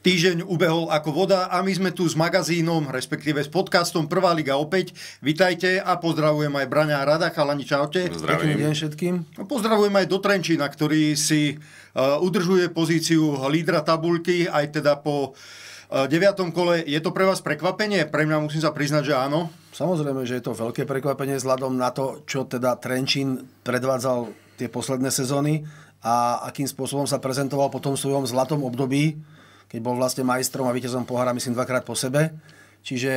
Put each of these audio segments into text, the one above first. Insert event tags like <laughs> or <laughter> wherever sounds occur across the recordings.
Týždeň ubehol ako voda a my sme tu s magazínom, respektíve s podcastom Prvá liga opäť. Vitajte a pozdravujem aj Braňa Rada, chalani, čaute. Pozdravujem. deň všetkým. No, pozdravujem aj do Trenčína, ktorý si uh, udržuje pozíciu lídra tabulky, aj teda po uh, deviatom kole. Je to pre vás prekvapenie? Pre mňa musím sa priznať, že áno. Samozrejme, že je to veľké prekvapenie vzhľadom na to, čo teda Trenčín predvádzal tie posledné sezóny a akým spôsobom sa prezentoval po tom svojom zlatom období keď bol vlastne majstrom a víťazom pohára, myslím, dvakrát po sebe. Čiže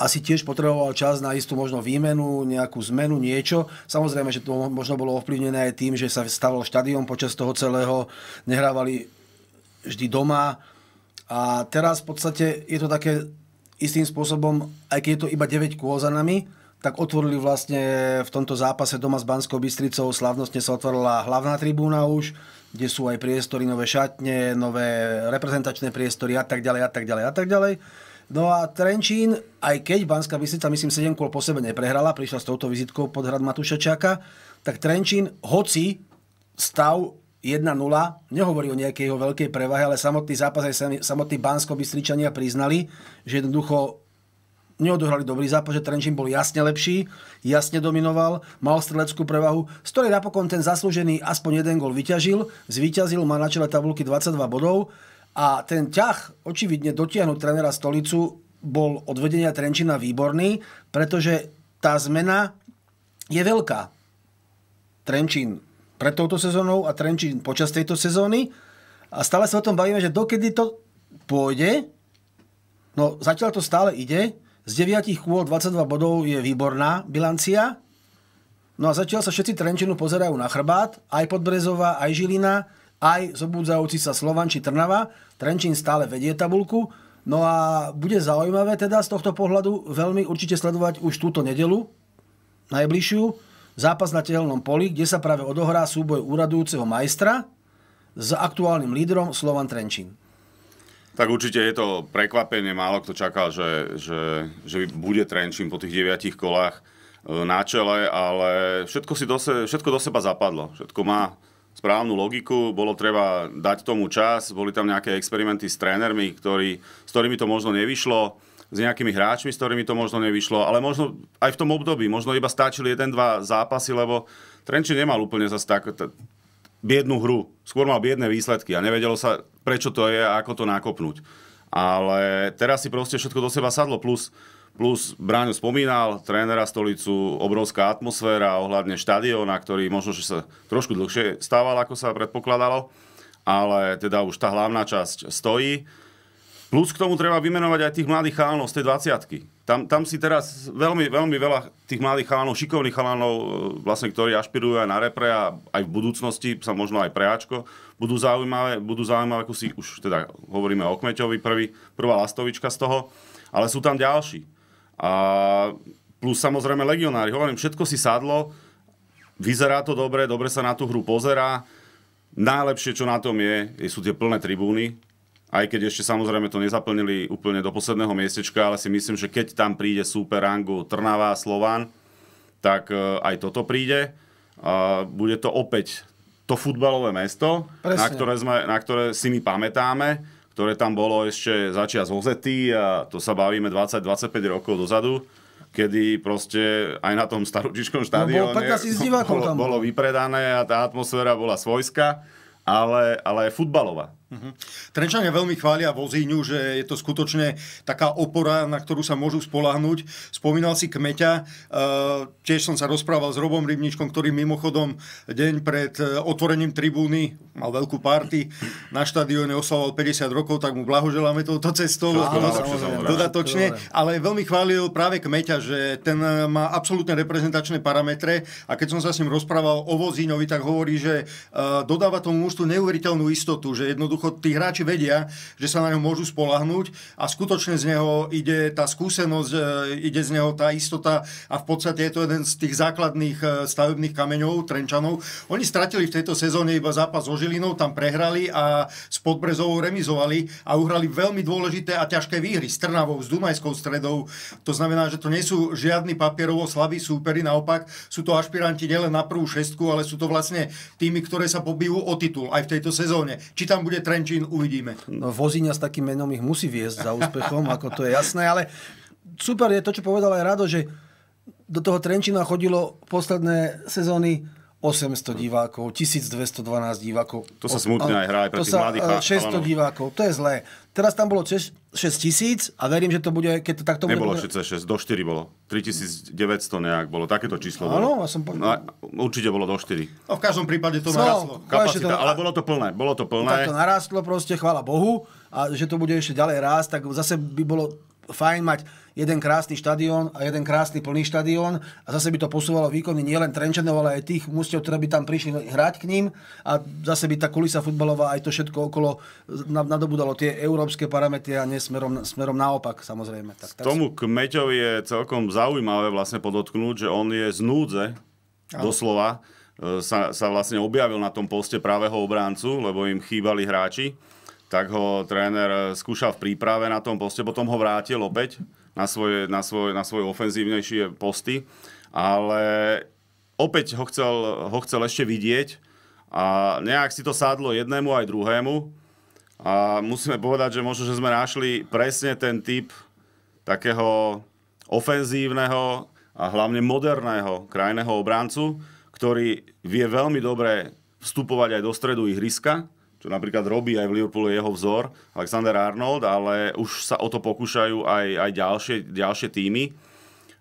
asi tiež potreboval čas na istú možno výmenu, nejakú zmenu, niečo. Samozrejme, že to možno bolo ovplyvnené aj tým, že sa staval štadión počas toho celého, nehrávali vždy doma. A teraz v podstate je to také istým spôsobom, aj keď je to iba 9 kôl za nami, tak otvorili vlastne v tomto zápase doma s Banskou Bystricou, slavnostne sa otvorila hlavná tribúna už, kde sú aj priestory, nové šatne, nové reprezentačné priestory a tak ďalej a tak ďalej a tak ďalej. No a Trenčín, aj keď Banská Bystrica myslím 7 kôl po sebe neprehrala, prišla s touto vizitkou pod hrad Matúša Čaka, tak Trenčín, hoci stav 1-0, nehovorí o nejakej jeho veľkej prevahe, ale samotný zápas aj samotní bansko bystričania priznali, že jednoducho neodohrali dobrý zápas, že Trenčín bol jasne lepší, jasne dominoval, mal streleckú prevahu, z ktorej napokon ten zaslúžený aspoň jeden gol vyťažil, zvíťazil, má na čele tabulky 22 bodov a ten ťah, očividne dotiahnuť trenera stolicu, bol od vedenia Trenčina výborný, pretože tá zmena je veľká. Trenčín pred touto sezónou a Trenčín počas tejto sezóny. A stále sa o tom bavíme, že dokedy to pôjde, no zatiaľ to stále ide, z 9 kôl 22 bodov je výborná bilancia. No a zatiaľ sa všetci Trenčinu pozerajú na chrbát, aj Podbrezová, aj Žilina, aj zobúdzajúci sa Slovan či Trnava. Trenčín stále vedie tabulku. No a bude zaujímavé teda z tohto pohľadu veľmi určite sledovať už túto nedelu, najbližšiu, zápas na tehelnom poli, kde sa práve odohrá súboj úradujúceho majstra s aktuálnym lídrom Slovan Trenčín. Tak určite je to prekvapenie, málo kto čakal, že, že, že bude Trenčín po tých deviatich kolách e, na čele, ale všetko, si do se, všetko do seba zapadlo. Všetko má správnu logiku, bolo treba dať tomu čas, boli tam nejaké experimenty s trénermi, ktorý, s ktorými to možno nevyšlo, s nejakými hráčmi, s ktorými to možno nevyšlo, ale možno aj v tom období, možno iba stačili jeden, dva zápasy, lebo Trenčín nemal úplne zase tak, biednu hru, skôr mal biedne výsledky a nevedelo sa prečo to je a ako to nakopnúť. Ale teraz si proste všetko do seba sadlo, plus, plus Bráňo spomínal, trénera stolicu, obrovská atmosféra ohľadne štadiona, ktorý možno, že sa trošku dlhšie stával, ako sa predpokladalo, ale teda už tá hlavná časť stojí. Plus k tomu treba vymenovať aj tých mladých chalanov z tej 20 tam, tam si teraz veľmi, veľmi veľa tých mladých chalanov, šikovných chalanov, e, vlastne, ktorí ašpirujú aj na repre a aj v budúcnosti sa možno aj preáčko, budú zaujímavé, budú zaujímavé ako si už teda hovoríme o Kmeťovi prvý, prvá lastovička z toho, ale sú tam ďalší. A plus samozrejme legionári, hovorím, všetko si sadlo, vyzerá to dobre, dobre sa na tú hru pozerá, najlepšie čo na tom je, sú tie plné tribúny, aj keď ešte samozrejme to nezaplnili úplne do posledného miestečka, ale si myslím, že keď tam príde super rangu Trnava a Slován, tak e, aj toto príde. A bude to opäť to futbalové mesto, na ktoré, sme, na ktoré si my pamätáme, ktoré tam bolo ešte začiat z Ozety a to sa bavíme 20-25 rokov dozadu, kedy proste aj na tom starúčičkom štádiu, no, bolo, bolo, bolo vypredané a tá atmosféra bola svojská, ale, ale futbalová. Uh-huh. Mhm. Trenčania veľmi chvália Vozíňu, že je to skutočne taká opora, na ktorú sa môžu spolahnuť. Spomínal si Kmeťa, e, tiež som sa rozprával s Robom Rybničkom, ktorý mimochodom deň pred e, otvorením tribúny mal veľkú party na štadióne oslavoval 50 rokov, tak mu blahoželáme touto cestou dodatočne, ale veľmi chválil práve Kmeťa, že ten e, má absolútne reprezentačné parametre a keď som sa s ním rozprával o Vozíňovi, tak hovorí, že dodáva tomu mužstvu neuveriteľnú istotu, že jednoducho jednoducho tí hráči vedia, že sa na ňo môžu spolahnúť a skutočne z neho ide tá skúsenosť, e, ide z neho tá istota a v podstate je to jeden z tých základných e, stavebných kameňov Trenčanov. Oni stratili v tejto sezóne iba zápas so Žilinou, tam prehrali a s Podbrezovou remizovali a uhrali veľmi dôležité a ťažké výhry s Trnavou, s Dunajskou stredou. To znamená, že to nie sú žiadni papierovo slabí súperi, naopak sú to ašpiranti nielen na prvú šestku, ale sú to vlastne tými, ktoré sa pobijú o titul aj v tejto sezóne. Či tam bude Trenčín uvidíme. No, vozíňa s takým menom ich musí viesť za úspechom, ako to je jasné, ale super je to, čo povedal aj Rado, že do toho trenčina chodilo posledné sezóny 800 divákov, 1212 divákov. To sa smutne aj hrá aj pre tých mladých. 600 divákov, to je zlé. Teraz tam bolo 6 tisíc a verím, že to bude, keď to takto bude... Nebolo 6,6, do 4 bolo. 3900 nejak bolo, takéto číslo Áno, ja som povedal. no, určite bolo do 4. No v každom prípade to no, narastlo. Kapacita, to... ale bolo to plné, bolo to plné. Tak to narastlo proste, chvála Bohu. A že to bude ešte ďalej rásť, tak zase by bolo fajn mať jeden krásny štadión a jeden krásny plný štadión a zase by to posúvalo výkony nielen Trenčanov, ale aj tých mústiev, ktoré by tam prišli hrať k ním a zase by tá kulisa futbalová aj to všetko okolo nadobudalo tie európske parametre a nesmerom smerom naopak samozrejme. Tak, tak Tomu Kmeťovi je celkom zaujímavé vlastne podotknúť, že on je z núdze, Áno. doslova, e, sa, sa vlastne objavil na tom poste pravého obráncu, lebo im chýbali hráči. Tak ho tréner e, skúšal v príprave na tom poste, potom ho vrátil opäť na svoje, na svoje, na svoje ofenzívnejšie posty, ale opäť ho chcel, ho chcel ešte vidieť a nejak si to sádlo jednému aj druhému a musíme povedať, že možno, že sme našli presne ten typ takého ofenzívneho a hlavne moderného krajného obrancu, ktorý vie veľmi dobre vstupovať aj do stredu ihriska, čo napríklad robí aj v Liverpoole jeho vzor, Alexander Arnold, ale už sa o to pokúšajú aj, aj ďalšie, ďalšie týmy.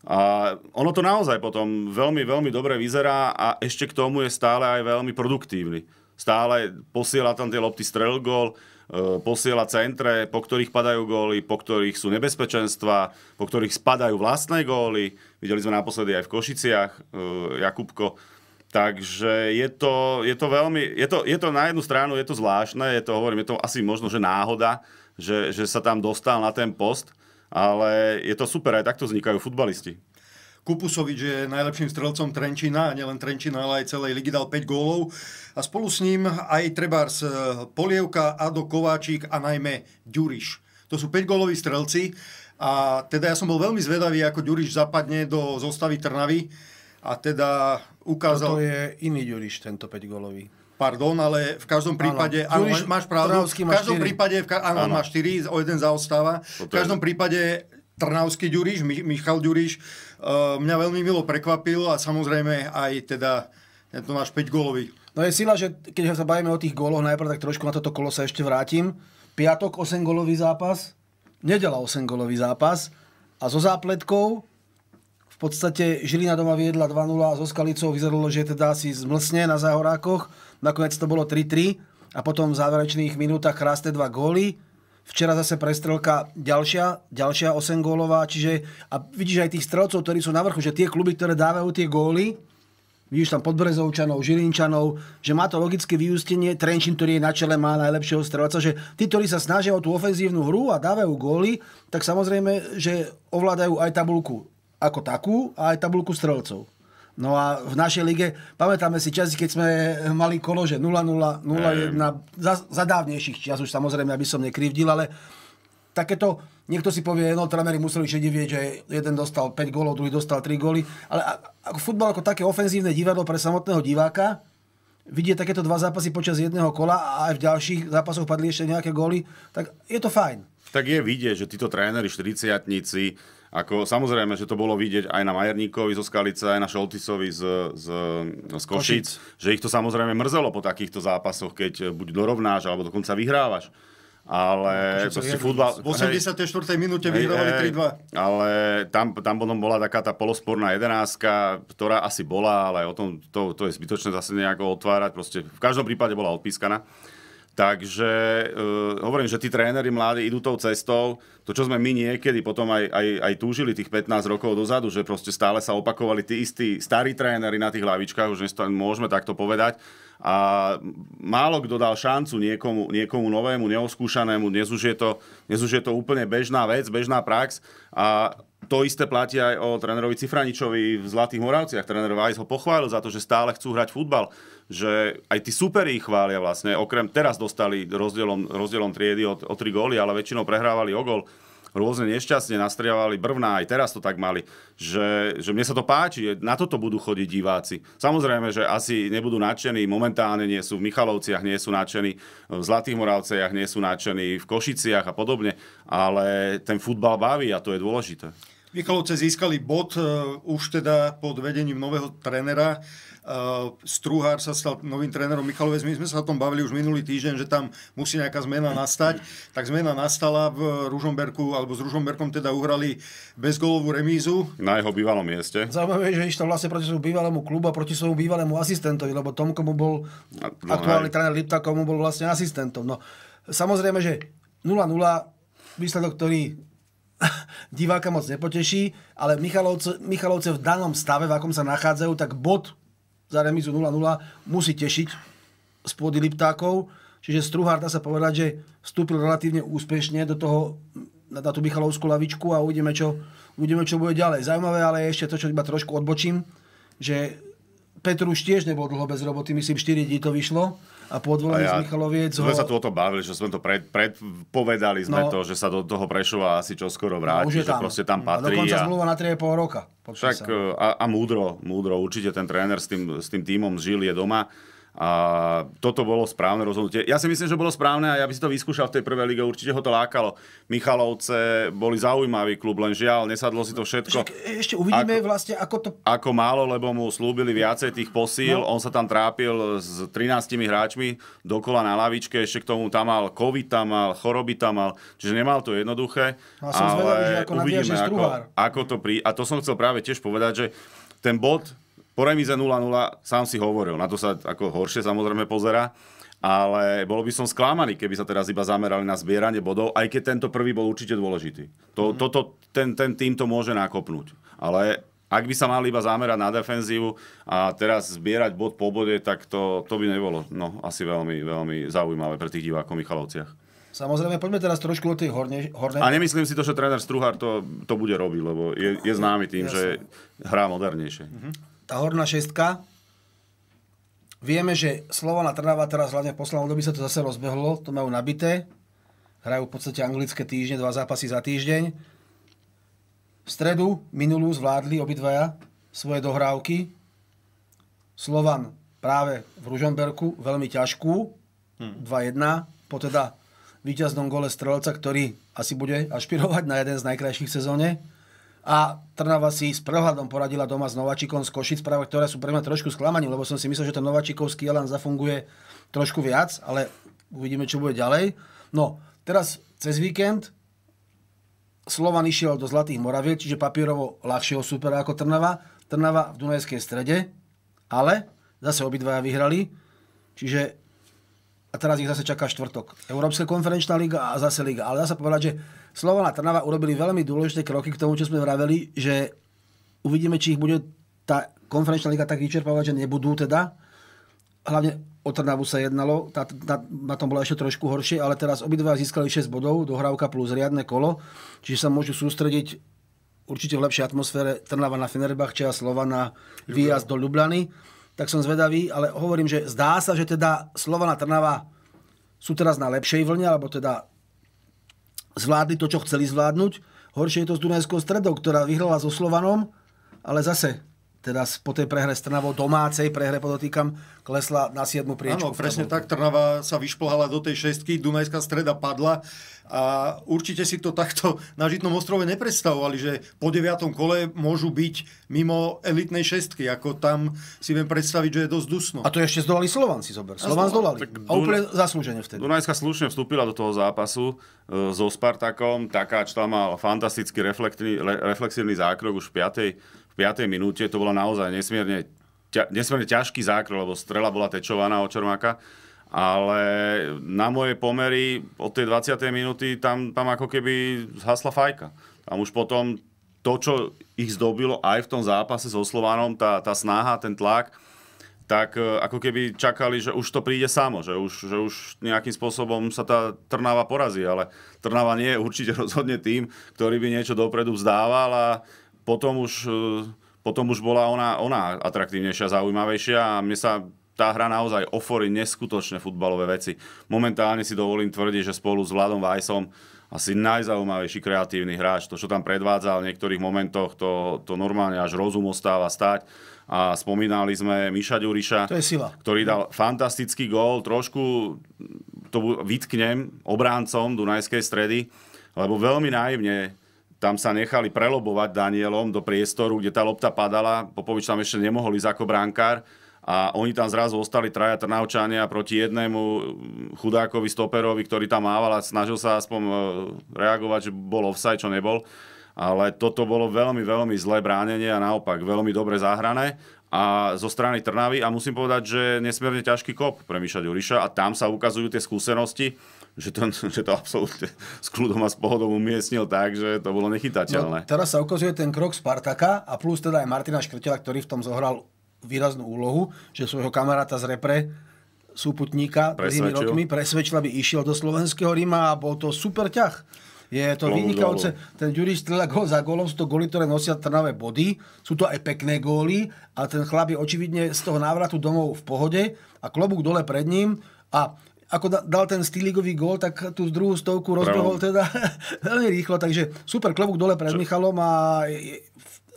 A ono to naozaj potom veľmi, veľmi dobre vyzerá a ešte k tomu je stále aj veľmi produktívny. Stále posiela tam tie lopty strel gol, e, posiela centre, po ktorých padajú góly, po ktorých sú nebezpečenstva, po ktorých spadajú vlastné góly. Videli sme naposledy aj v Košiciach e, Jakubko Takže je to, je to veľmi, je to, je to na jednu stranu, je to zvláštne, je to, hovorím, je to asi možno, že náhoda, že, že sa tam dostal na ten post, ale je to super, aj takto vznikajú futbalisti. Kupusovič je najlepším strelcom Trenčina, a nielen Trenčina, ale aj celej ligy dal 5 gólov. A spolu s ním aj Trebárs e, Polievka, Ado Kováčik a najmä Ďuriš. To sú 5 góloví strelci. A teda ja som bol veľmi zvedavý, ako Ďuriš zapadne do zostavy Trnavy a teda ukázal... Toto je iný Ďuriš, tento 5-golový. Pardon, ale v každom prípade, áno, Ďuriš, máš pravdu, v každom prípade, ka- áno, áno. má 4, o jeden zaostáva. v každom prípade Trnavský Ďuriš, Michal Ďuriš, uh, mňa veľmi milo prekvapil a samozrejme aj teda tento náš 5-golový. No je sila, že keď sa bavíme o tých goloch, najprv tak trošku na toto kolo sa ešte vrátim. Piatok 8-golový zápas, nedela 8-golový zápas a so zápletkou v podstate Žilina doma viedla 2-0 so Skalicou, vyzeralo, že teda si zmlsne na záhorákoch. Nakoniec to bolo 3-3 a potom v záverečných minútach krásne dva góly. Včera zase prestrelka ďalšia, ďalšia 8 gólová, čiže a vidíš aj tých strelcov, ktorí sú na vrchu, že tie kluby, ktoré dávajú tie góly, vidíš tam Podbrezovčanov, Žilinčanov, že má to logické vyústenie, Trenčín, ktorý je na čele, má najlepšieho strelca, že tí, ktorí sa snažia o tú ofenzívnu hru a dávajú góly, tak samozrejme, že ovládajú aj tabulku ako takú a aj tabulku strelcov. No a v našej lige, pamätáme si časy, keď sme mali kolo, že 0-0, 0-1, za, za dávnejších čas už samozrejme, aby som nekrivdil, ale takéto, niekto si povie, no trenery museli všetci vieť, že jeden dostal 5 gólov, druhý dostal 3 góly, ale ako futbal ako také ofenzívne divadlo pre samotného diváka, vidie takéto dva zápasy počas jedného kola a aj v ďalších zápasoch padli ešte nejaké góly, tak je to fajn. Tak je vidieť, že títo tréneri, 40 ako, samozrejme, že to bolo vidieť aj na Majerníkovi zo Skalice, aj na Šoltisovi z, z, z Košic, Košic, že ich to samozrejme mrzelo po takýchto zápasoch, keď eh, buď dorovnáš, alebo dokonca vyhrávaš. Ale no, si futbal... V 84. Hej, minúte vyhrávali 3-2. Ale tam, tam potom bola taká tá polosporná jedenáska, ktorá asi bola, ale o tom to, to je zbytočné zase nejako otvárať. Proste v každom prípade bola odpískaná. Takže uh, hovorím, že tí tréneri mladí idú tou cestou. To, čo sme my niekedy potom aj, aj, aj túžili tých 15 rokov dozadu, že proste stále sa opakovali tí istí starí tréneri na tých lavičkách, už to môžeme takto povedať, a málo kto dal šancu niekomu, niekomu novému, neoskúšanému. Dnes už, je to, dnes už je to úplne bežná vec, bežná prax a to isté platí aj o trénerovi Cifraničovi v Zlatých Moravciach. Tréner Vajs ho pochválil za to, že stále chcú hrať futbal. Že aj tí superi ich chvália vlastne. Okrem teraz dostali rozdielom, rozdielom triedy o, o tri góly, ale väčšinou prehrávali o gól rôzne nešťastne nastriavali brvná, aj teraz to tak mali, že, že mne sa to páči, na toto budú chodiť diváci. Samozrejme, že asi nebudú nadšení, momentálne nie sú v Michalovciach, nie sú nadšení, v Zlatých Moravciach nie sú nadšení, v Košiciach a podobne, ale ten futbal baví a to je dôležité. Michalovce získali bod e, už teda pod vedením nového trenera. Eh, Struhár sa stal novým trénerom Michalovec. My sme sa o tom bavili už minulý týždeň, že tam musí nejaká zmena nastať. Tak zmena nastala v Ružomberku, alebo s Ružomberkom teda uhrali bezgolovú remízu. Na jeho bývalom mieste. Zaujímavé, že išlo vlastne proti svojmu bývalému klubu a proti svojmu bývalému asistentovi, lebo tomu komu bol, no, no aktuálny aj. tréner Lipta, komu bol vlastne asistentom. No, samozrejme, že 0-0, výsledok, ktorý <laughs> diváka moc nepoteší, ale Michalovce, Michalovce v danom stave, v akom sa nachádzajú, tak bod za remizu 0-0 musí tešiť z pôdy Liptákov. Čiže Struhár, dá sa povedať, že vstúpil relatívne úspešne do toho, na, na tú Michalovskú lavičku a uvidíme čo, uvidíme, čo bude ďalej. Zaujímavé ale ešte to, čo iba trošku odbočím, že Petruš tiež nebol dlho bez roboty, myslím 4 dní to vyšlo a po podvolený ja, z Michaloviec. Sme ho... sa tu o to bavili, že sme to pred, predpovedali, sme no, to, že sa do toho Prešova asi čo skoro vráti, no, že tam. proste tam patrí. A dokonca a... na 3,5 roka. Však, e, a, a múdro, múdro, určite ten tréner s tým, s tým tímom Žil je doma a toto bolo správne rozhodnutie. Ja si myslím, že bolo správne a ja by si to vyskúšal v tej prvej lige, určite ho to lákalo. Michalovce boli zaujímavý klub, len žiaľ, nesadlo si to všetko. Však e, ešte uvidíme ako, vlastne, ako to... Ako málo, lebo mu slúbili viacej tých posíl, no. on sa tam trápil s 13 hráčmi dokola na lavičke, ešte k tomu tam mal COVID, tam mal choroby, tam mal, čiže nemal to jednoduché. No, ale som zvedavý, že ako uvidíme, ako, ako to pri... A to som chcel práve tiež povedať, že ten bod po remíze 0-0 sám si hovoril, na to sa ako horšie samozrejme pozera, ale bolo by som sklamaný, keby sa teraz iba zamerali na zbieranie bodov, aj keď tento prvý bol určite dôležitý. To, mm. toto, ten, ten tým to môže nakopnúť. Ale ak by sa mali iba zamerať na defenzívu a teraz zbierať bod po bode, tak to, to by nebolo no, asi veľmi, veľmi zaujímavé pre tých divákov v Michalovciach. Samozrejme, poďme teraz trošku o tej hornej... Horne... A nemyslím si to, že tréner Struhár to, to bude robiť, lebo je, je známy tým, Jasne. že hrá modernejšie. Mhm tá horná šestka, vieme, že Slovana Trnava teraz hlavne v poslednom období sa to zase rozbehlo, to majú nabité, hrajú v podstate anglické týždne, dva zápasy za týždeň. V stredu minulú zvládli obidvaja svoje dohrávky. Slovan práve v Ružomberku veľmi ťažkú, hmm. 2-1, po teda víťaznom gole strelca, ktorý asi bude ašpirovať na jeden z najkrajších sezóne a Trnava si s prehľadom poradila doma s Nováčikom z Košic, práve ktoré sú pre mňa trošku sklamaním, lebo som si myslel, že ten Nováčikovský Elan zafunguje trošku viac, ale uvidíme, čo bude ďalej. No, teraz cez víkend Slovan išiel do Zlatých Moravie, čiže papierovo ľahšieho supera ako Trnava. Trnava v Dunajskej strede, ale zase obidvaja vyhrali, čiže a teraz ich zase čaká štvrtok. Európska konferenčná liga a zase liga. Ale dá sa povedať, že Slovan a Trnava urobili veľmi dôležité kroky k tomu, čo sme vraveli, že uvidíme, či ich bude tá konferenčná liga tak vyčerpávať, že nebudú teda. Hlavne o Trnavu sa jednalo, tá, na, na tom bola ešte trošku horšie, ale teraz obidva získali 6 bodov, dohrávka plus riadne kolo, čiže sa môžu sústrediť určite v lepšej atmosfére Trnava na Fenerbahče a Slova na výjazd do Ljubljany tak som zvedavý, ale hovorím, že zdá sa, že teda Slovana Trnava sú teraz na lepšej vlne, alebo teda zvládli to, čo chceli zvládnuť. Horšie je to s Dunajskou stredou, ktorá vyhrala so Slovanom, ale zase teraz po tej prehre s Trnavou, domácej prehre podotýkam, klesla na 7. priečku. Áno, presne tak, Trnava sa vyšplhala do tej šestky, Dunajská streda padla a určite si to takto na Žitnom ostrove nepredstavovali, že po 9. kole môžu byť mimo elitnej šestky, ako tam si viem predstaviť, že je dosť dusno. A to ešte zdolali slovanci zober. Slovan zdolali. Tak A úplne zaslúžene vtedy. Dunajská slušne vstúpila do toho zápasu e, so Spartakom. Takáč tam mal fantastický reflexívny zákrok už v 5 5. minúte. To bola naozaj nesmierne, ťa, nesmierne ťažký zákrok, lebo strela bola tečovaná od Čermáka. Ale na moje pomery od tej 20. minúty tam, tam ako keby zhasla fajka. Tam už potom to, čo ich zdobilo aj v tom zápase so Slovanom, tá, tá snaha, ten tlak, tak e, ako keby čakali, že už to príde samo, že už, že už nejakým spôsobom sa tá Trnava porazí, ale Trnava nie je určite <laughs> rozhodne tým, ktorý by niečo dopredu vzdával a potom už, e, potom už bola ona, ona atraktívnejšia, zaujímavejšia a mne sa tá hra naozaj oforí neskutočné futbalové veci. Momentálne si dovolím tvrdiť, že spolu s Vladom Vajsom asi najzaujímavejší kreatívny hráč. To, čo tam predvádzal v niektorých momentoch, to, to normálne až rozum ostáva stať. A spomínali sme Miša Ďuriša, ktorý dal fantastický gól, trošku to vytknem obráncom Dunajskej stredy, lebo veľmi naivne tam sa nechali prelobovať Danielom do priestoru, kde tá lopta padala. Popovič tam ešte nemohol ísť ako bránkár a oni tam zrazu ostali traja trnaučania proti jednému chudákovi stoperovi, ktorý tam mával a snažil sa aspoň e, reagovať, že bol offside, čo nebol. Ale toto bolo veľmi, veľmi zlé bránenie a naopak veľmi dobre zahrané a zo strany Trnavy a musím povedať, že nesmierne ťažký kop pre Miša Ďuriša a tam sa ukazujú tie skúsenosti že to, <laughs> že to absolútne s kľudom a s pohodom umiestnil tak, že to bolo nechytateľné. No, teraz sa ukazuje ten krok Spartaka a plus teda aj Martina Škrtela, ktorý v tom zohral výraznú úlohu, že svojho kamaráta z repre súputníka tými rokmi presvedčil, aby išiel do slovenského Ríma a bol to super ťah. Je to vynikajúce. Ten Ďuriš strieľa gól za gólom, sú to góly, ktoré nosia trnavé body, sú to aj pekné góly a ten chlap je očividne z toho návratu domov v pohode a klobúk dole pred ním a ako dal ten stýligový gól, tak tú druhú stovku rozbehol teda <laughs> veľmi rýchlo, takže super klobúk dole pred Čo? Michalom a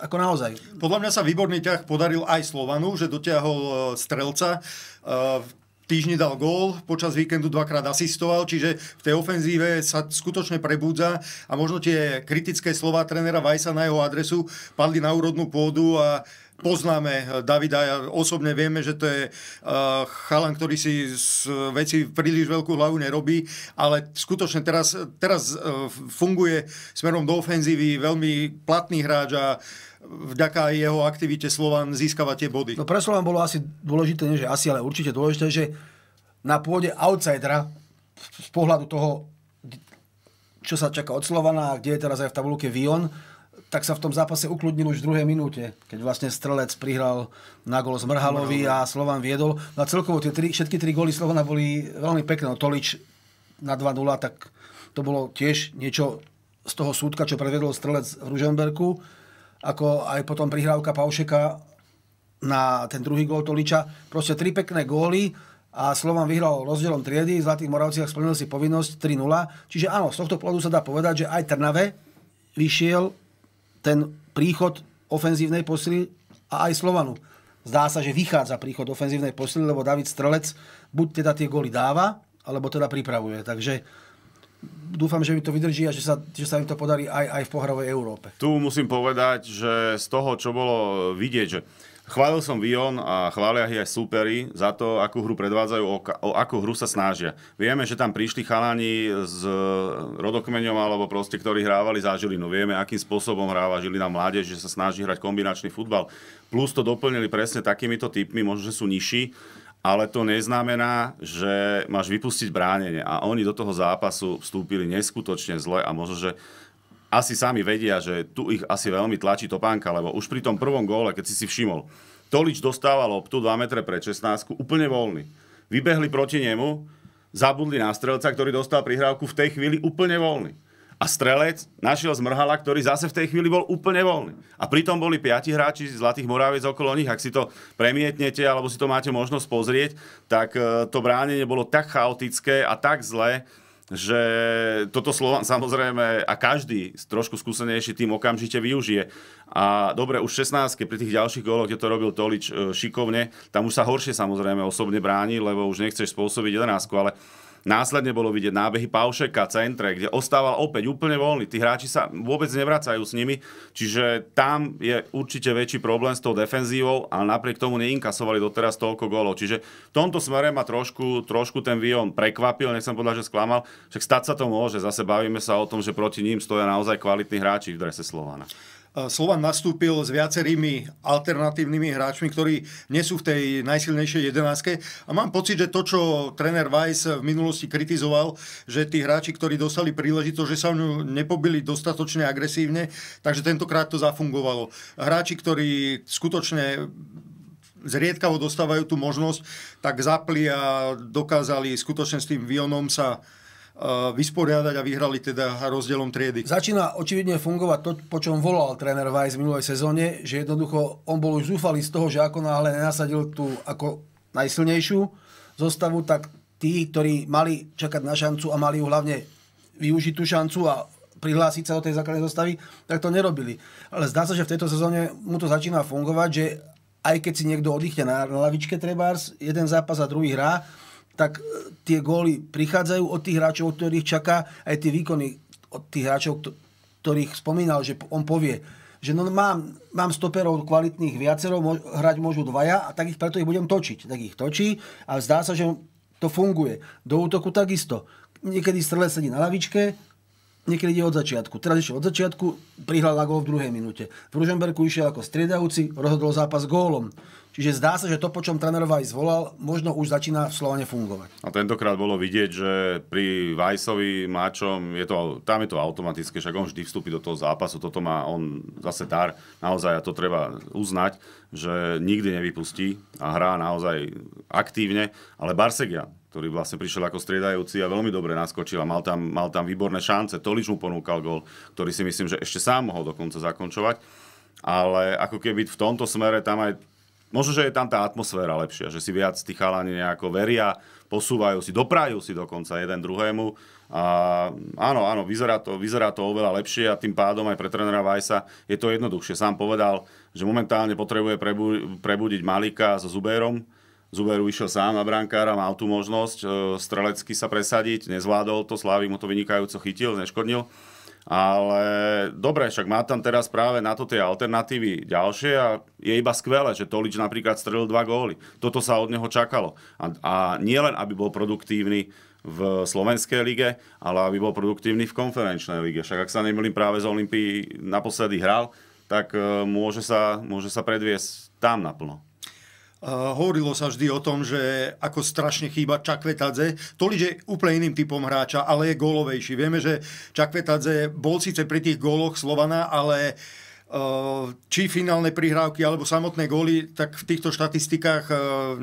ako naozaj. Podľa mňa sa výborný ťah podaril aj Slovanu, že dotiahol e, strelca. E, v týždni dal gól, počas víkendu dvakrát asistoval, čiže v tej ofenzíve sa skutočne prebudza a možno tie kritické slova trénera Vajsa na jeho adresu padli na úrodnú pôdu a poznáme eh, Davida, ja osobne vieme, že to je eh, chalan, ktorý si z eh, veci príliš veľkú hlavu nerobí, ale skutočne teraz, teraz funguje smerom do ofenzívy, veľmi platný hráč a vďaka jeho aktivite Slovan získava tie body. No pre Slovan bolo asi dôležité, nie že asi, ale určite dôležité, že na pôde outsidera z pohľadu toho, čo sa čaká od Slovana a kde je teraz aj v tabulke Vion, tak sa v tom zápase ukludnil už v druhej minúte, keď vlastne strelec prihral na gol z Mrhalovi a Slovan viedol. No a celkovo tie tri, všetky tri góly Slovana boli veľmi pekné. No, Tolič na 2-0, tak to bolo tiež niečo z toho súdka, čo predvedol strelec v Ružomberku, ako aj potom prihrávka Paušeka na ten druhý gól Toliča. Proste tri pekné góly a Slovan vyhral rozdielom triedy, v Zlatých Moravciach splnil si povinnosť 3-0. Čiže áno, z tohto pohľadu sa dá povedať, že aj Trnave vyšiel ten príchod ofenzívnej posily a aj Slovanu. Zdá sa, že vychádza príchod ofenzívnej posily, lebo David Strelec buď teda tie góly dáva, alebo teda pripravuje. Takže dúfam, že mi to vydrží a že sa, že sa im to podarí aj, aj v pohrovej Európe. Tu musím povedať, že z toho, čo bolo vidieť, že Chválil som Vion a chvália ich aj superi za to, akú hru predvádzajú, o, o akú hru sa snažia. Vieme, že tam prišli chalani s e, rodokmeňom alebo proste, ktorí hrávali za Žilinu. Vieme, akým spôsobom hráva Žilina mládež, že sa snaží hrať kombinačný futbal. Plus to doplnili presne takýmito typmi, možno, že sú nižší, ale to neznamená, že máš vypustiť bránenie. A oni do toho zápasu vstúpili neskutočne zle a možno, že asi sami vedia, že tu ich asi veľmi tlačí topánka, lebo už pri tom prvom góle, keď si si všimol, Tolič dostával optu 2 metre pred 16, úplne voľný. Vybehli proti nemu, zabudli na strelca, ktorý dostal prihrávku v tej chvíli úplne voľný. A strelec našiel zmrhala, ktorý zase v tej chvíli bol úplne voľný. A pritom boli piati hráči z Zlatých Moráviec okolo nich. Ak si to premietnete, alebo si to máte možnosť pozrieť, tak e, to bránenie bolo tak chaotické a tak zlé, že toto slovo <laughs> samozrejme a každý trošku skúsenejší tým okamžite využije. A dobre, už 16 pri tých ďalších goloch, kde to robil Tolič e, šikovne, tam už sa horšie samozrejme osobne bráni, lebo už nechceš spôsobiť 11, ale Následne bolo vidieť nábehy Paušeka, centre, kde ostával opäť úplne voľný. Tí hráči sa vôbec nevracajú s nimi, čiže tam je určite väčší problém s tou defenzívou, ale napriek tomu neinkasovali doteraz toľko gólov. Čiže v tomto smere ma trošku, trošku ten výon prekvapil, nech som povedal, že sklamal. Však stať sa to môže, zase bavíme sa o tom, že proti ním stoja naozaj kvalitní hráči v drese Slovana. Eh, Slovan nastúpil s viacerými alternatívnymi hráčmi, ktorí nie sú v tej najsilnejšej jedenáske. A mám pocit, že to, čo tréner Weiss v minulosti kritizoval, že tí hráči, ktorí dostali príležitosť, že sa ňu nepobili dostatočne agresívne, takže tentokrát to zafungovalo. Hráči, ktorí skutočne zriedkavo dostávajú tú možnosť, tak zapli a dokázali skutočne s tým Vionom sa vysporiadať a vyhrali teda rozdielom triedy. Začína očividne fungovať to, po čom volal tréner Weiss v minulej sezóne, že jednoducho on bol už zúfalý z toho, že ako náhle nenasadil tú ako najsilnejšiu zostavu, tak tí, ktorí mali čakať na šancu a mali ju hlavne využiť tú šancu a prihlásiť sa do tej základnej zostavy, tak to nerobili. Ale zdá sa, že v tejto sezóne mu to začína fungovať, že aj keď si niekto oddychne na, na lavičke Trebars, jeden zápas a druhý hrá, tak e, tie góly prichádzajú od tých hráčov, od ktorých čaká aj tie výkony od tých hráčov, ktorých spomínal, že on povie, že no, mám, mám stoperov kvalitných viacero, mo- hrať môžu dvaja a tak ich, preto ich budem točiť. Tak ich točí a zdá sa, že to funguje. Do útoku takisto. Niekedy strelec sedí na lavičke, niekedy ide od začiatku. Teraz išiel od začiatku, prihral na gól v druhej minúte. V Ružomberku išiel ako striedajúci, rozhodol zápas gólom. Čiže zdá sa, že to, po čom tréner Vajs volal, možno už začína v Slovane fungovať. A tentokrát bolo vidieť, že pri Vajsovi, Máčom, je to, tam je to automatické, však on vždy vstúpi do toho zápasu, toto má on zase dar, naozaj a to treba uznať, že nikdy nevypustí a hrá naozaj aktívne, ale Barsegian, ktorý vlastne prišiel ako striedajúci a veľmi dobre naskočil a mal tam, mal tam výborné šance. Tolič mu ponúkal gol, ktorý si myslím, že ešte sám mohol dokonca zakončovať. Ale ako keby v tomto smere tam aj Možno, že je tam tá atmosféra lepšia, že si viac tí chalani nejako veria, posúvajú si, doprajú si dokonca jeden druhému. A áno, áno, vyzerá to, vyzerá to oveľa lepšie a tým pádom aj pre trénera Vajsa je to jednoduchšie. Sám povedal, že momentálne potrebuje prebu- prebudiť Malika so Zuberom, Zuberu išiel sám na brankára, mal tú možnosť e, strelecky sa presadiť, nezvládol to, slávy mu to vynikajúco chytil, neškodnil. Ale dobre, však má tam teraz práve na to tie alternatívy ďalšie a je iba skvelé, že Tolič napríklad strelil dva góly. Toto sa od neho čakalo. A, a nie len, aby bol produktívny v slovenskej lige, ale aby bol produktívny v konferenčnej lige. Však ak sa nemýlim, práve z Olympii naposledy hral, tak e, môže sa, môže sa predviesť tam naplno hovorilo sa vždy o tom, že ako strašne chýba Čakvetadze. To je úplne iným typom hráča, ale je gólovejší. Vieme, že Čakvetadze bol síce pri tých góloch Slovana, ale e, či finálne prihrávky alebo samotné góly, tak v týchto štatistikách e,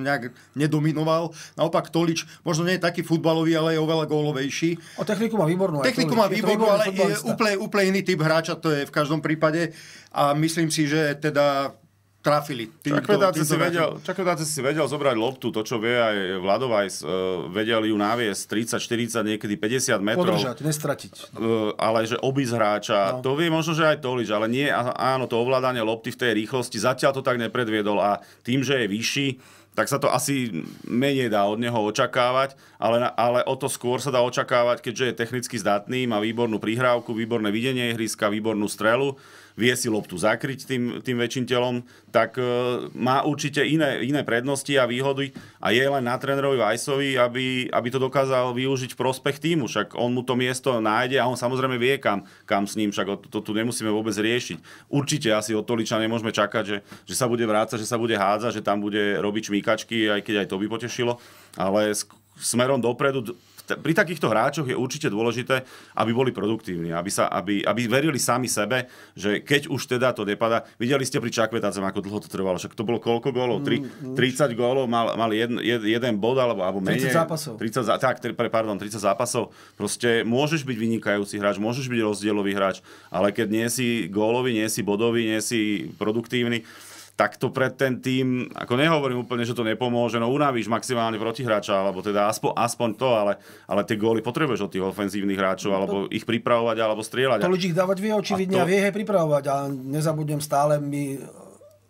nejak nedominoval. Naopak Tolič možno nie je taký futbalový, ale je oveľa gólovejší. O techniku má výbornú. Techniku má výbornú, ale je úplne, úplne iný typ hráča, to je v každom prípade. A myslím si, že teda trafili. Týmto, Čakvedáci, si vedel, si vedel zobrať loptu, to čo vie aj Vladovajs, e, vedel ju naviesť 30, 40, niekedy 50 metrov. Podržať, nestratiť. E, ale že obísť hráča, no. to vie možno, že aj Tolič, ale nie, áno, to ovládanie lopty v tej rýchlosti, zatiaľ to tak nepredviedol a tým, že je vyšší, tak sa to asi menej dá od neho očakávať, ale, ale o to skôr sa dá očakávať, keďže je technicky zdatný, má výbornú prihrávku, výborné videnie ihriska, výbornú strelu vie si loptu zakryť tým, tým väčším telom, tak e, má určite iné, iné prednosti a výhody a je len na trénerovi Vajsovi, aby, aby to dokázal využiť v prospech týmu. Však on mu to miesto nájde a on samozrejme vie, kam, kam s ním, však to, to tu nemusíme vôbec riešiť. Určite asi od Toliča nemôžeme čakať, že, že sa bude vrácať, že sa bude hádzať, že tam bude robiť šmíkačky, aj keď aj to by potešilo, ale sk- smerom dopredu pri takýchto hráčoch je určite dôležité, aby boli produktívni, aby, sa, aby, aby verili sami sebe, že keď už teda to nepada, videli ste pri Čakvetácem, ako dlho to trvalo, však to bolo koľko gólov? 30 mm, gólov, mal, mal jeden, jeden bod alebo, alebo menej. 30 zápasov. 30, tak, pre, pardon, 30 zápasov. Proste môžeš byť vynikajúci hráč, môžeš byť rozdielový hráč, ale keď nie si gólový, nie si bodový, nie si produktívny, takto pred ten tým, ako nehovorím úplne, že to nepomôže, no unavíš maximálne protihráča, alebo teda aspoň, aspoň to, ale, ale tie góly potrebuješ od tých ofenzívnych hráčov, no, alebo to... ich pripravovať, alebo strieľať. To ľudí ich dávať vie očividne a, to... a vie ich pripravovať a nezabudnem stále mi e,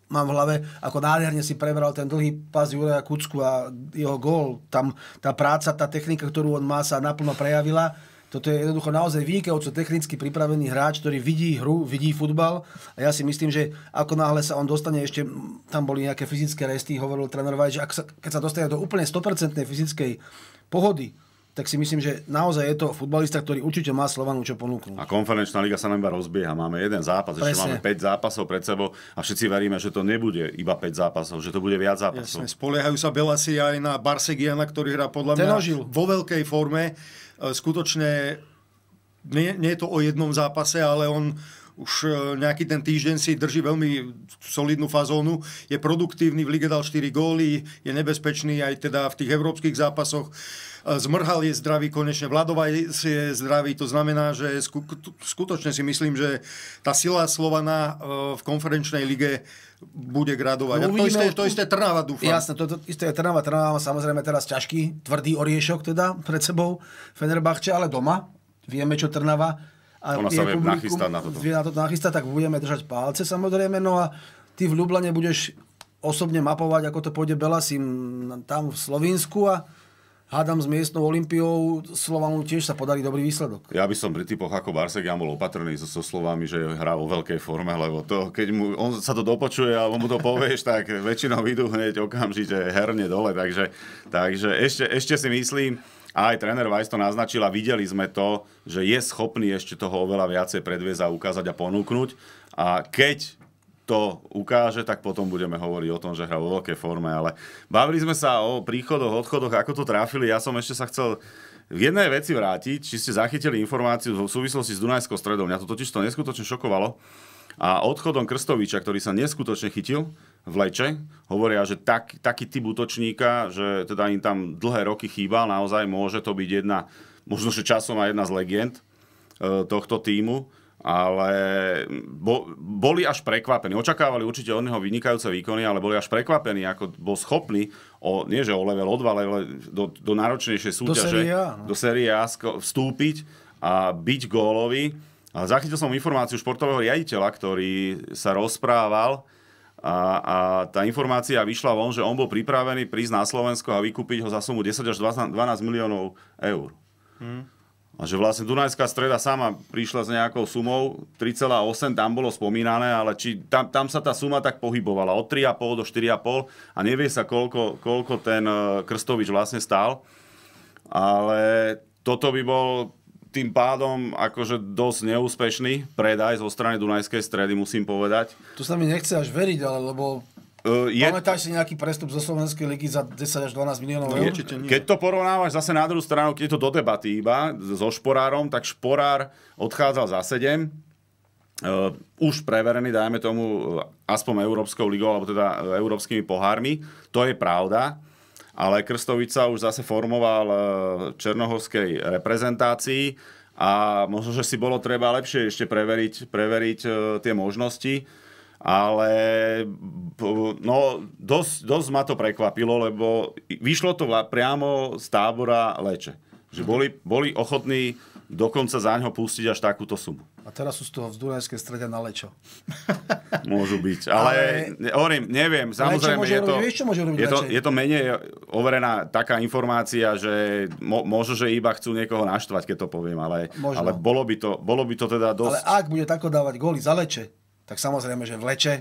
mám v hlave, ako nádherne si prebral ten dlhý pás Juraja Kucku a jeho gól. Tam tá práca, tá technika, ktorú on má, sa naplno prejavila toto je jednoducho naozaj vynikajúco technicky pripravený hráč, ktorý vidí hru, vidí futbal a ja si myslím, že ako náhle sa on dostane, ešte tam boli nejaké fyzické resty, hovoril tréner Vaj, že ak sa, keď sa dostane do úplne 100% fyzickej pohody, tak si myslím, že naozaj je to futbalista, ktorý určite má Slovanu čo ponúknuť. A konferenčná liga sa nám iba rozbieha. Máme jeden zápas, Presne. ešte máme 5 zápasov pred sebou a všetci veríme, že to nebude iba 5 zápasov, že to bude viac zápasov. Jasne. Spoliehajú sa Belasi aj na Barsegiana, ktorý hrá podľa Ten mňa ožil. vo veľkej forme. E, skutočne nie, nie je to o jednom zápase, ale on už e, nejaký ten týždeň si drží veľmi solidnú fazónu, je produktívny, v lige dal 4 góly, je nebezpečný aj teda v tých európskych zápasoch. E, zmrhal je zdravý konečne, Vladova je zdravý, to znamená, že skutočne si myslím, že tá sila Slovana e, v konferenčnej lige bude gradovať. No, uvidíme, to, isté, to isté Trnava dúfam. Jasné, to, to isté je Trnava. Trnava má samozrejme teraz ťažký, tvrdý oriešok teda pred sebou Fenerbahče, ale doma. Vieme, čo Trnava a ona sa vie nachystať na toto. Vie na toto nachystať, tak budeme držať palce samozrejme. No a ty v Ljubljane budeš osobne mapovať, ako to pôjde Belasim tam v Slovensku a hádam s miestnou Olympiou Slovanu tiež sa podarí dobrý výsledok. Ja by som pri typoch ako Barsek, ja bol opatrný so, so slovami, že hrá vo veľkej forme, lebo to, keď mu, on sa to dopočuje alebo mu to povieš, tak väčšinou idú hneď okamžite herne dole, takže, takže ešte, ešte si myslím, a aj tréner Weiss to naznačil a videli sme to, že je schopný ešte toho oveľa viacej predviesť a ukázať a ponúknuť. A keď to ukáže, tak potom budeme hovoriť o tom, že hra vo veľkej forme. Ale bavili sme sa o príchodoch, odchodoch, ako to trafili. Ja som ešte sa chcel v jednej veci vrátiť, či ste zachytili informáciu v súvislosti s Dunajskou stredou. Mňa to totiž to neskutočne šokovalo a odchodom Krstoviča, ktorý sa neskutočne chytil v Leče, hovoria, že tak, taký typ útočníka, že teda im tam dlhé roky chýbal, naozaj môže to byť jedna, možno že časom aj jedna z legend e, tohto týmu ale bo, boli až prekvapení. Očakávali určite od neho vynikajúce výkony, ale boli až prekvapení, ako bol schopný, o, nie že o level, o dva level, do, do náročnejšej súťaže, do série A, no. do série A vstúpiť a byť gólovi Zachytil som informáciu športového riaditeľa, ktorý sa rozprával a, a tá informácia vyšla von, že on bol pripravený prísť na Slovensko a vykúpiť ho za sumu 10 až 12 miliónov eur. Hmm. A že vlastne Dunajská streda sama prišla s nejakou sumou, 3,8 tam bolo spomínané, ale či, tam, tam sa tá suma tak pohybovala, od 3,5 do 4,5 a nevie sa, koľko, koľko ten eh, Krstovič vlastne stál. Ale toto by bol tým pádom akože dosť neúspešný predaj zo strany Dunajskej stredy, musím povedať. Tu sa mi nechce až veriť, ale lebo Uh, je... Pamätáš si nejaký prestup zo Slovenskej ligy za 10 až 12 miliónov no, eur? Určite Keď to porovnávaš zase na druhú stranu, keď je to do debaty iba so Šporárom, tak Šporár odchádzal za 7, uh, e, už preverený, dajme tomu, e, aspoň Európskou ligou, alebo teda Európskymi pohármi. To je pravda ale Krstovica už zase formoval e, černohorskej reprezentácii a možno, že si bolo treba lepšie ešte preveriť, preveriť e, tie možnosti, ale no, dosť, dosť ma to prekvapilo, lebo vyšlo to priamo z tábora Leče. Že mhm. boli, boli ochotní dokonca za ňo pustiť až takúto sumu. A teraz sú z toho vzdúrajské Dunajskej strede na Lečo. <laughs> Môžu byť, ale, ale hovorím, neviem, samozrejme je to, robiť, čo robiť je, to, je to menej overená taká informácia, že mo, možno, že iba chcú niekoho naštvať, keď to poviem, ale, možno. ale bolo, by to, bolo by to teda dosť... Ale ak bude tako dávať góly za Leče, tak samozrejme, že v Leče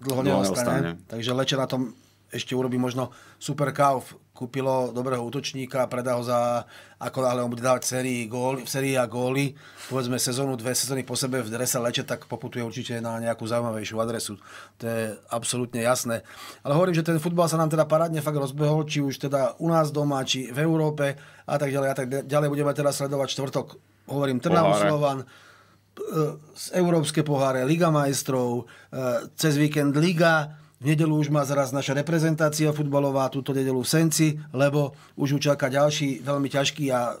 dlho neostane. neostane. Takže Leče na tom ešte urobí možno super kauf kúpilo dobrého útočníka a predá ho za, ako náhle on bude dávať sérii, góly, sérii a góly, povedzme sezónu, dve sezóny po sebe v drese leče, tak poputuje určite na nejakú zaujímavejšiu adresu. To je absolútne jasné. Ale hovorím, že ten futbal sa nám teda parádne fakt rozbehol, či už teda u nás doma, či v Európe a tak ďalej a tak ďalej. Budeme teda sledovať čtvrtok, hovorím, Trnavu Slovan, e, z Európske poháre, Liga majstrov, e, cez víkend Liga, v nedelu už má zraz naša reprezentácia futbalová túto nedelu v Senci, lebo už ju čaká ďalší veľmi ťažký a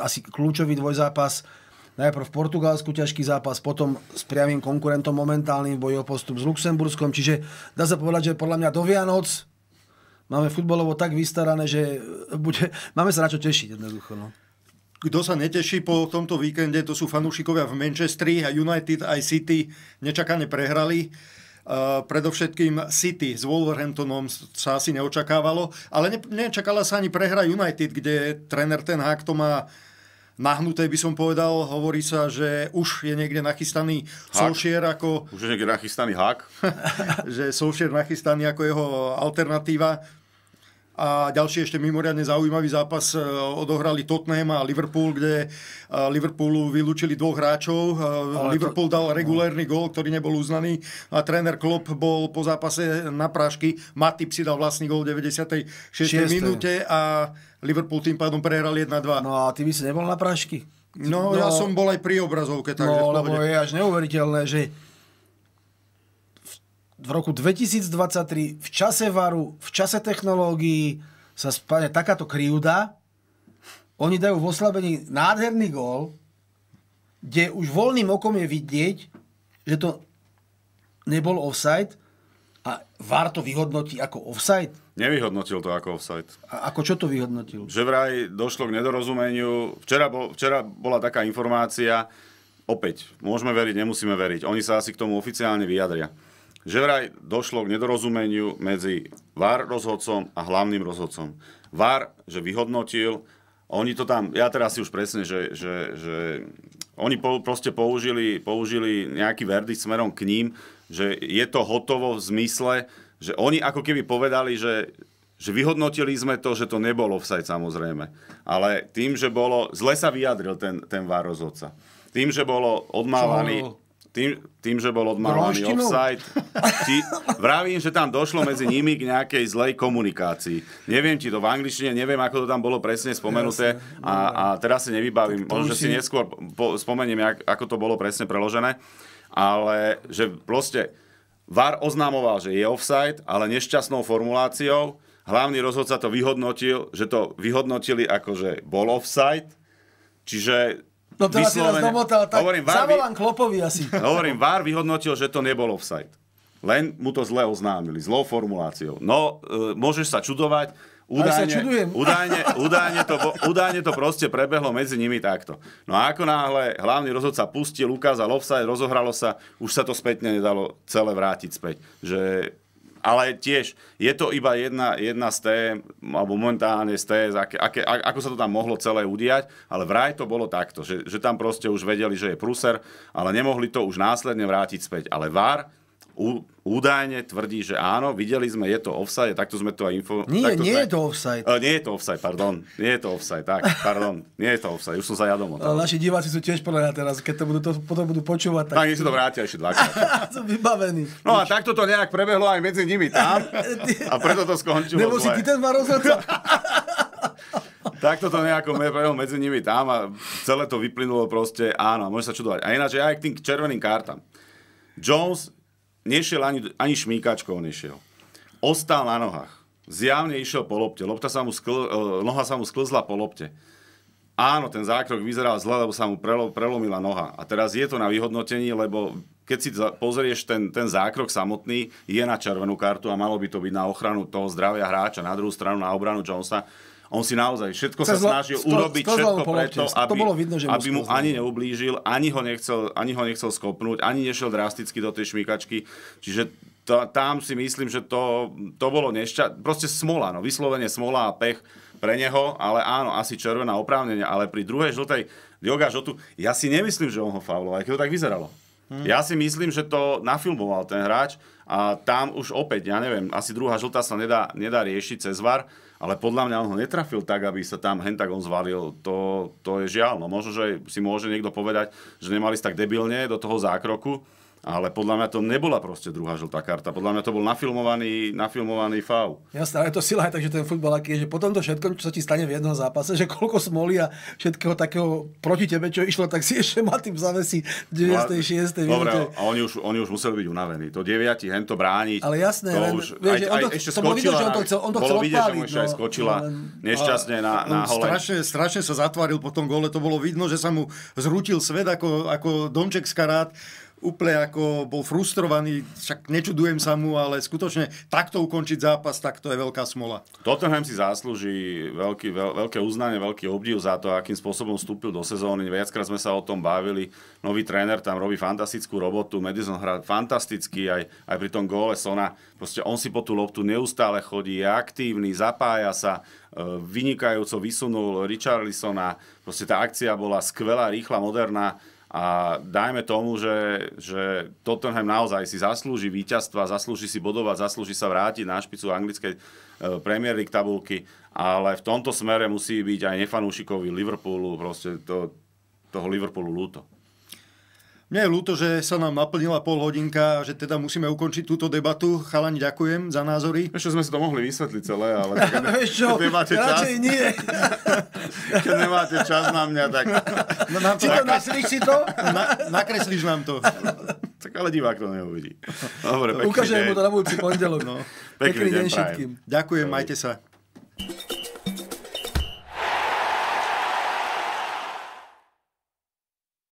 asi kľúčový dvojzápas. Najprv v Portugalsku ťažký zápas, potom s priamým konkurentom momentálnym v o postup s Luxemburskom. Čiže dá sa povedať, že podľa mňa do Vianoc máme futbalovo tak vystarané, že bude, máme sa na čo tešiť jednoducho. No. Kto sa neteší po tomto víkende, to sú fanúšikovia v Manchestri a United aj City nečakane prehrali. Eh, predovšetkým City s Wolverhamptonom sa asi neočakávalo, ale ne, nečakala sa ani prehra United, kde tréner Ten Hag to má nahnuté, by som povedal. Hovorí sa, že už je niekde nachystaný Solskjaer ako... Už je niekde nachystaný hák. <laughs> že Solskjaer nachystaný ako jeho alternatíva. A ďalší ešte mimoriadne zaujímavý zápas e, odohrali Tottenham a Liverpool, kde e, Liverpoolu vylúčili dvoch hráčov. E, Ale Liverpool to... dal no. regulérny gól, ktorý nebol uznaný a tréner Klopp bol po zápase na prášky. Matip si dal vlastný gól v 96. 6. minúte a Liverpool tým pádom prehral 1-2. No a ty by si nebol na prášky? No, no, ja som bol aj pri obrazovke, takže No, lebo je až neuveriteľné, že v roku 2023 v čase varu, v čase technológií sa spadne takáto kryúda, oni dajú v oslabení nádherný gól, kde už voľným okom je vidieť, že to nebol offside a VAR to vyhodnotí ako offside. Nevyhodnotil to ako offside. A ako čo to vyhodnotil? Že vraj došlo k nedorozumeniu. Včera, bol, včera bola taká informácia, opäť, môžeme veriť, nemusíme veriť. Oni sa asi k tomu oficiálne vyjadria že vraj došlo k nedorozumeniu medzi VAR rozhodcom a hlavným rozhodcom. VAR, že vyhodnotil, oni to tam, ja teraz si už presne, že, že, že oni po, proste použili, použili nejaký verdict smerom k ním, že je to hotovo v zmysle, že oni ako keby povedali, že, že vyhodnotili sme to, že to nebolo offside samozrejme. Ale tým, že bolo, zle sa vyjadril ten, ten VAR rozhodca. Tým, že bolo odmávaný... Čo tým, tým, že bol odmávaný offside, ti, vravím, že tam došlo medzi nimi k nejakej zlej komunikácii. Neviem ti to v angličtine, neviem, ako to tam bolo presne spomenuté a, a teraz si nevybavím. Možno, že si neskôr po, spomeniem, jak, ako to bolo presne preložené. Ale že proste VAR oznamoval, že je offside, ale nešťastnou formuláciou. Hlavný rozhodca to vyhodnotil, že to vyhodnotili ako, že bol offside. Čiže No to si nás domotal, tak hovorím, VAR, zavolám Klopovi asi. <laughs> Hovorím, VAR vyhodnotil, že to nebol offside. Len mu to zle oznámili, zlou formuláciou. No, uh, môžeš sa čudovať, <laughs> údajne, to, to proste prebehlo medzi nimi takto. No a ako náhle hlavný rozhodca pustil, ukázal offside, rozohralo sa, už sa to spätne nedalo celé vrátiť späť. Že ale tiež je to iba jedna, jedna z tém, alebo momentálne z tém, aké, aké, ako sa to tam mohlo celé udiať, ale vraj to bolo takto, že, že tam proste už vedeli, že je pruser, ale nemohli to už následne vrátiť späť. Ale VAR údajne tvrdí, že áno, videli sme, je to offside, takto sme to aj info... Nie, nie sme... je to offside. Uh, nie je to offside, pardon. Nie je to offside, tak, pardon. Nie je to offside, už som sa ja domotal. Naši diváci sú tiež podľa teraz, keď to budú, to, potom budú počúvať. Tak, tak no, nie si to vrátia ešte dvakrát. som <laughs> vybavený. No a takto to nejak prebehlo aj medzi nimi tam a preto to skončilo Nebo si ty ten má rozhodca. <laughs> Takto to nejako medzi nimi tam a celé to vyplynulo proste, áno, môže sa čudovať. A ináč aj k tým červeným kartám. Jones nešiel ani, ani šmíkačkou nešiel. Ostal na nohách. Zjavne išiel po lopte. Lopta sa mu skl- e, noha sa mu sklzla po lopte. Áno, ten zákrok vyzeral zle, lebo sa mu prelomila noha. A teraz je to na vyhodnotení, lebo keď si pozrieš ten, ten zákrok samotný, je na červenú kartu a malo by to byť na ochranu toho zdravia hráča. Na druhú stranu, na obranu Jonesa on si naozaj všetko sa snažil sklo, urobiť všetko preto, aby, to bolo vidno, že aby mu ani neublížil, ani ho, nechcel, ani ho nechcel skopnúť, ani nešiel drasticky do tej šmíkačky. Čiže to, tam si myslím, že to, to bolo nešťa... Proste smola, no vyslovene smola a pech pre neho, ale áno, asi červená oprávnenie, ale pri druhej žltej Dioga Žotu, ja si nemyslím, že on ho fauloval, aj keď to tak vyzeralo. Hmm. Ja si myslím, že to nafilmoval ten hráč a tam už opäť, ja neviem, asi druhá žltá sa nedá, nedá riešiť cez VAR, ale podľa mňa on ho netrafil tak, aby sa tam on zvalil. To, to je žiaľ. No možno, že si môže niekto povedať, že nemali tak debilne do toho zákroku, ale podľa mňa to nebola proste druhá žltá karta. Podľa mňa to bol nafilmovaný, nafilmovaný fau. Jasné, ale to sila aj tak, že ten futbal aký je, že po tomto všetkom, čo sa ti stane v jednom zápase, že koľko smoly a všetkého takého proti tebe, čo išlo, tak si <laughs> ešte má tým zavesí 96. No, dobre, a oni už, oni už museli byť unavení. To 9, hen to brániť. Ale jasné, to len, už, vieš, aj, on to, ešte skočila. Videl, že on to chcel, on to chcel bolo vidieť, že mu ešte no, aj skočila no, nešťastne na, na hole. Strašne, strašne sa zatváril po tom gole, to bolo vidno, že sa mu zrútil svet ako, ako Domček z Karát úplne ako bol frustrovaný, však nečudujem sa mu, ale skutočne takto ukončiť zápas, tak to je veľká smola. Tottenham si zaslúži veľký, veľ, veľké uznanie, veľký obdiv za to, akým spôsobom vstúpil do sezóny. Viackrát sme sa o tom bavili. Nový tréner tam robí fantastickú robotu, Madison hrá fantasticky, aj, aj pri tom góle Sona. Proste on si po tú loptu neustále chodí, je aktívny, zapája sa, e, vynikajúco vysunul Richarlisona. Proste tá akcia bola skvelá, rýchla, moderná. A dajme tomu, že, že Tottenham naozaj si zaslúži víťazstva, zaslúži si bodovať, zaslúži sa vrátiť na špicu anglickej e, Premier League tabulky, ale v tomto smere musí byť aj nefanúšikovi Liverpoolu, proste to, toho Liverpoolu lúto. Mne je ľúto, že sa nám naplnila pol hodinka a že teda musíme ukončiť túto debatu. Chalani, ďakujem za názory. Ešte sme si to mohli vysvetliť celé, ale <laughs> keď, Ešte, keď nemáte čas... nie. <laughs> keď nemáte čas na mňa, tak... No, nám to, to Nakreslíš si to? Na, nakreslíš nám to. Tak ale divák to neuvidí. Dobre, pekný Ukážem mu to na budúci pondelok. No. Pekný, pekný deň, deň všetkým. Ďakujem, majte sa.